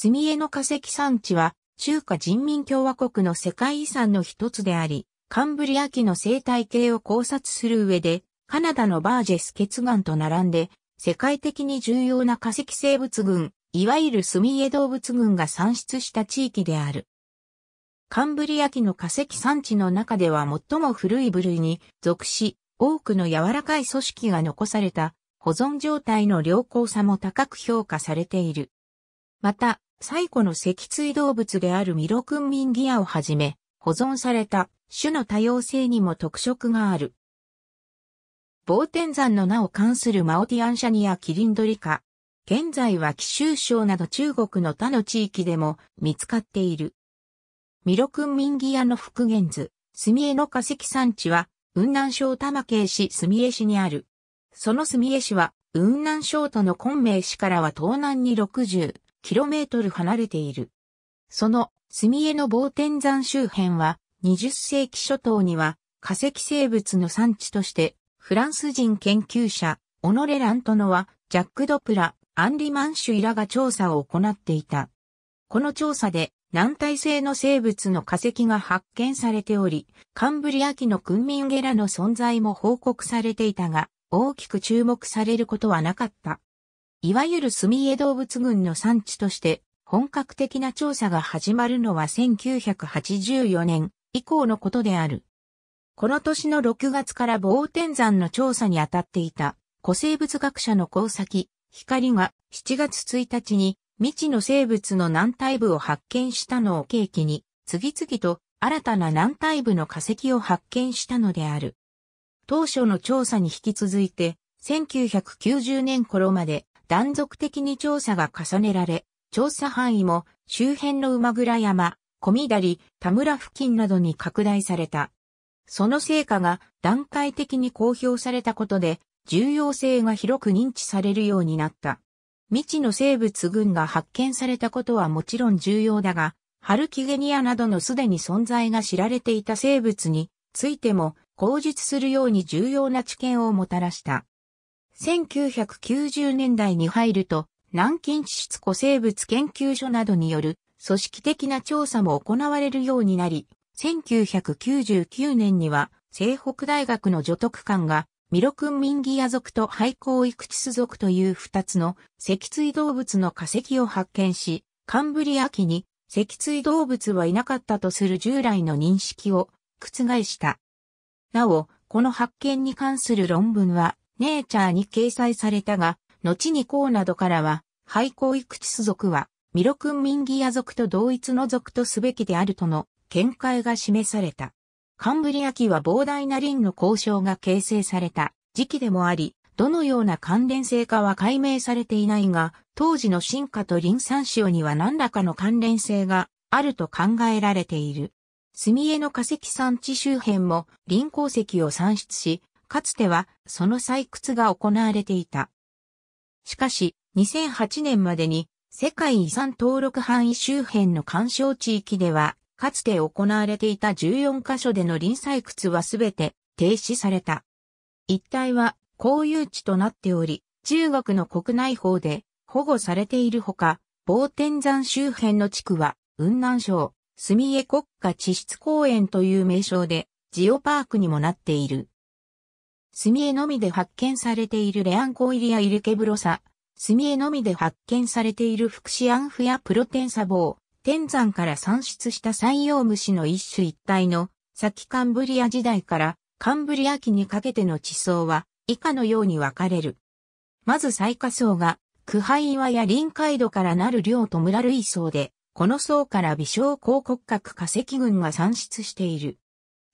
墨絵の化石産地は、中華人民共和国の世界遺産の一つであり、カンブリア紀の生態系を考察する上で、カナダのバージェス結岩と並んで、世界的に重要な化石生物群、いわゆる墨絵動物群が産出した地域である。カンブリア紀の化石産地の中では最も古い部類に属し、多くの柔らかい組織が残された保存状態の良好さも高く評価されている。また、最古の脊椎動物であるミロクンミンギアをはじめ、保存された種の多様性にも特色がある。防天山の名を関するマオティアンシャニアキリンドリカ。現在は貴州省など中国の他の地域でも見つかっている。ミロクンミンギアの復元図、墨江の化石産地は、雲南省玉慶市墨江市にある。その墨江市は、雲南省との昆明市からは東南に60、km 離れている。その墨江の冒天山周辺は20世紀初頭には化石生物の産地としてフランス人研究者オノレ・ラントノはジャック・ドプラ、アンリ・マンシュイらが調査を行っていた。この調査で軟体性の生物の化石が発見されており、カンブリア紀のクンミンゲラの存在も報告されていたが、大きく注目されることはなかった。いわゆる墨江動物群の産地として本格的な調査が始まるのは1984年以降のことである。この年の6月から某天山の調査に当たっていた古生物学者の功先光が7月1日に未知の生物の軟体部を発見したのを契機に、次々と新たな軟体部の化石を発見したのである。当初の調査に引き続いて、1990年頃まで断続的に調査が重ねられ、調査範囲も周辺の馬倉山、小見だり、田村付近などに拡大された。その成果が段階的に公表されたことで、重要性が広く認知されるようになった。未知の生物群が発見されたことはもちろん重要だが、ハルキゲニアなどのすでに存在が知られていた生物についても口述するように重要な知見をもたらした。1990年代に入ると、南京地質古生物研究所などによる組織的な調査も行われるようになり、1999年には西北大学の助徳館が、ミロクンミンギア族とハイコーイクチス族という二つの脊椎動物の化石を発見し、カンブリア紀に脊椎動物はいなかったとする従来の認識を覆した。なお、この発見に関する論文はネイチャーに掲載されたが、後にこうなどからは、廃校育地族は、ミロクンミンギア族と同一の族とすべきであるとの見解が示された。カンブリア紀は膨大なンの交渉が形成された時期でもあり、どのような関連性かは解明されていないが、当時の進化とン産潮には何らかの関連性があると考えられている。墨絵の化石産地周辺もン鉱石を産出し、かつてはその採掘が行われていた。しかし、2008年までに世界遺産登録範囲周辺の干渉地域では、かつて行われていた14カ所での臨採掘はすべて停止された。一帯は公有地となっており、中国の国内法で保護されているほか、防天山周辺の地区は、雲南省、住江国家地質公園という名称で、ジオパークにもなっている。墨絵のみで発見されているレアンコイリアイルケブロサ、墨絵のみで発見されているフクシアンフやプロテンサボウ、天山から産出した山陽虫の一種一体の、先カンブリア時代からカンブリア紀にかけての地層は以下のように分かれる。まず最下層が、苦杯岩や臨海土からなる量と村類層で、この層から微小広骨格化石群が産出している。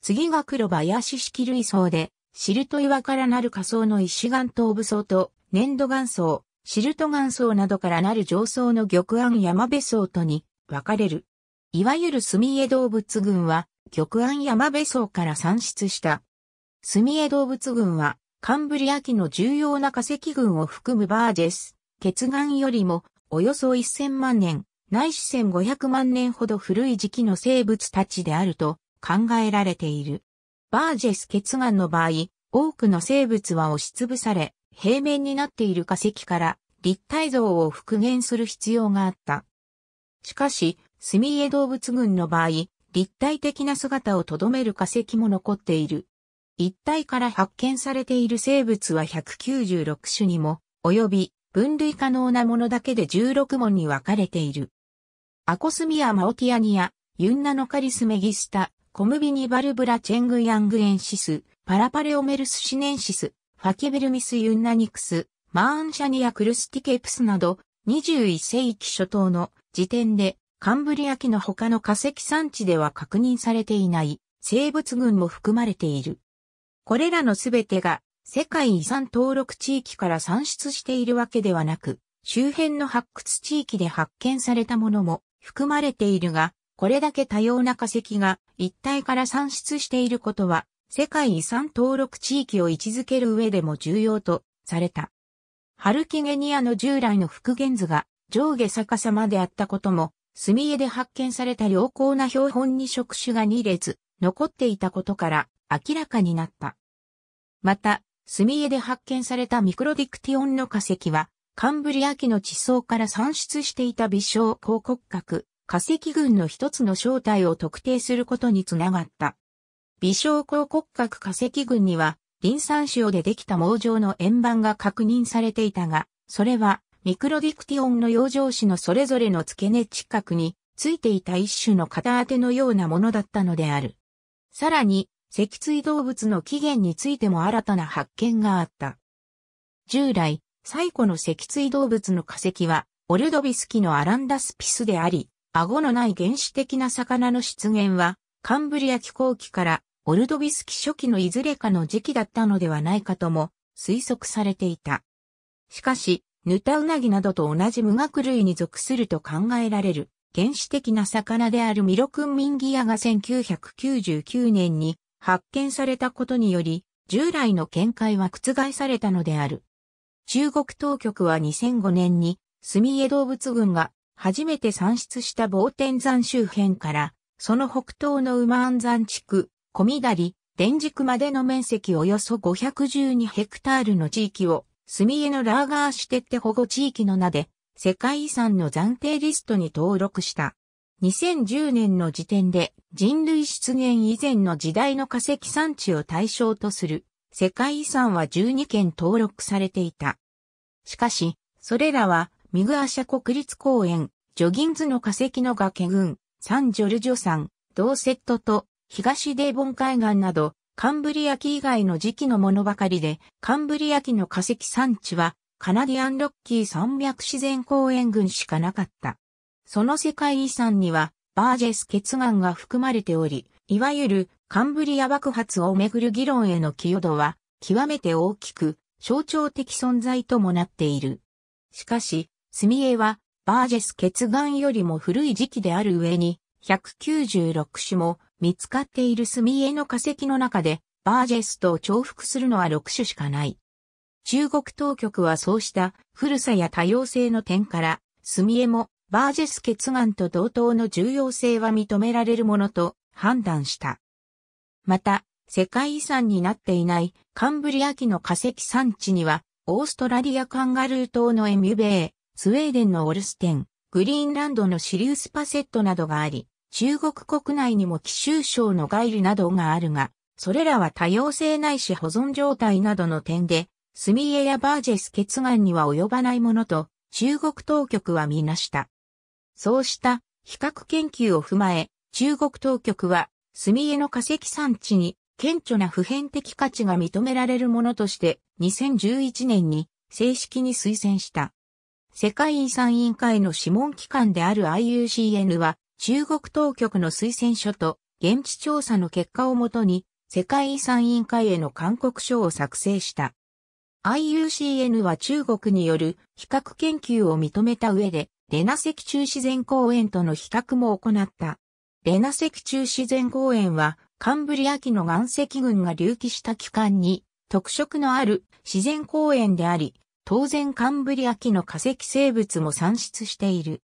次が黒林式類層で、シルト岩からなる下層の石岩頭部層と粘土岩層、シルト岩層などからなる上層の玉案山部層とに分かれる。いわゆる墨江動物群は玉案山部層から産出した。墨江動物群はカンブリア紀の重要な化石群を含むバージェス、血岩よりもおよそ1000万年、ないし1500万年ほど古い時期の生物たちであると考えられている。バージェス血岩の場合、多くの生物は押しつぶされ、平面になっている化石から立体像を復元する必要があった。しかし、スミエ動物群の場合、立体的な姿をとどめる化石も残っている。一体から発見されている生物は196種にも、及び分類可能なものだけで16問に分かれている。アコスミア・マオティアニア、ユンナノカリスメギスタ、コムビニバルブラチェングヤングエンシス、パラパレオメルスシネンシス、ファキベルミスユンナニクス、マーンシャニアクルスティケプスなど、21世紀初頭の時点で、カンブリア紀の他の化石産地では確認されていない生物群も含まれている。これらのすべてが世界遺産登録地域から産出しているわけではなく、周辺の発掘地域で発見されたものも含まれているが、これだけ多様な化石が一体から産出していることは、世界遺産登録地域を位置づける上でも重要とされた。ハルキゲニアの従来の復元図が上下逆さまであったことも、墨絵で発見された良好な標本に触手が2列残っていたことから明らかになった。また、墨絵で発見されたミクロディクティオンの化石は、カンブリア紀の地層から産出していた微小広骨格、化石群の一つの正体を特定することにつながった。微小鋼骨格化石群には、リン酸塩でできた網状の円盤が確認されていたが、それはミクロディクティオンの養生子のそれぞれの付け根近くについていた一種の片当てのようなものだったのである。さらに、脊椎動物の起源についても新たな発見があった。従来、最古の脊椎動物の化石は、オルドビス紀のアランダスピスであり、顎のない原始的な魚の出現は、カンブリア気候期からオルドビス期初期のいずれかの時期だったのではないかとも推測されていた。しかし、ヌタウナギなどと同じ無学類に属すると考えられる原始的な魚であるミロクンミンギアが1999年に発見されたことにより、従来の見解は覆されたのである。中国当局は2005年に、スミエ動物群が初めて産出した某天山周辺から、その北東の馬安山地区、小緑、電軸までの面積およそ512ヘクタールの地域を、住江のラーガーシテッテ保護地域の名で、世界遺産の暫定リストに登録した。2010年の時点で人類出現以前の時代の化石産地を対象とする世界遺産は12件登録されていた。しかし、それらはミグアシャ国立公園、ジョギンズの化石の崖群、サンジョルジョ山、ドーセットと東デーボン海岸など、カンブリア紀以外の時期のものばかりで、カンブリア紀の化石産地は、カナディアンロッキー山脈自然公園群しかなかった。その世界遺産には、バージェス血岩が含まれており、いわゆるカンブリア爆発をめぐる議論への寄与度は、極めて大きく、象徴的存在ともなっている。しかし、墨絵は、バージェス血眼よりも古い時期である上に、196種も見つかっている墨絵の化石の中で、バージェスと重複するのは6種しかない。中国当局はそうした古さや多様性の点から、墨絵もバージェス血眼と同等の重要性は認められるものと判断した。また、世界遺産になっていないカンブリア紀の化石産地には、オーストラリアカンガルー島のエミュベー、スウェーデンのオルステン、グリーンランドのシリウスパセットなどがあり、中国国内にも奇襲省のガイルなどがあるが、それらは多様性ないし保存状態などの点で、スミエやバージェス血眼には及ばないものと、中国当局は見なした。そうした比較研究を踏まえ、中国当局は、スミエの化石産地に顕著な普遍的価値が認められるものとして、2011年に正式に推薦した。世界遺産委員会の諮問機関である IUCN は、中国当局の推薦書と現地調査の結果をもとに、世界遺産委員会への勧告書を作成した。IUCN は中国による比較研究を認めた上で、レナ石中自然公園との比較も行った。レナ石中自然公園は、カンブリア紀の岩石群が隆起した期間に、特色のある自然公園であり、当然カンブリア紀の化石生物も産出している。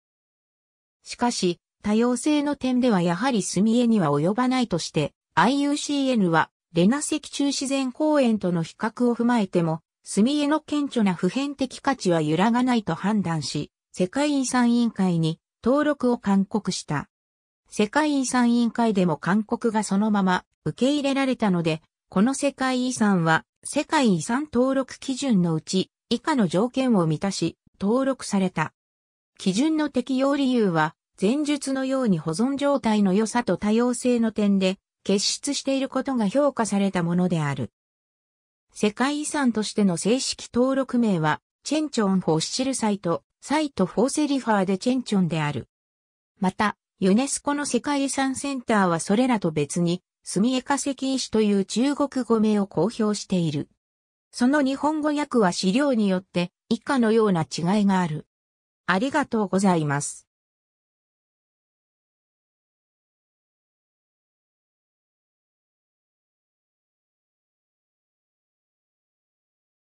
しかし、多様性の点ではやはり墨絵には及ばないとして、IUCN は、レナ石中自然公園との比較を踏まえても、墨絵の顕著な普遍的価値は揺らがないと判断し、世界遺産委員会に登録を勧告した。世界遺産委員会でも勧告がそのまま受け入れられたので、この世界遺産は世界遺産登録基準のうち以下の条件を満たし、登録された。基準の適用理由は、前述のように保存状態の良さと多様性の点で、結出していることが評価されたものである。世界遺産としての正式登録名は、チェンチョン・フォッシルサイト、サイト・フォーセリファーでチェンチョンである。また、ユネスコの世界遺産センターはそれらと別に、スミエセ石イシという中国語名を公表している。その日本語訳は資料によって以下のような違いがある。ありがとうございます。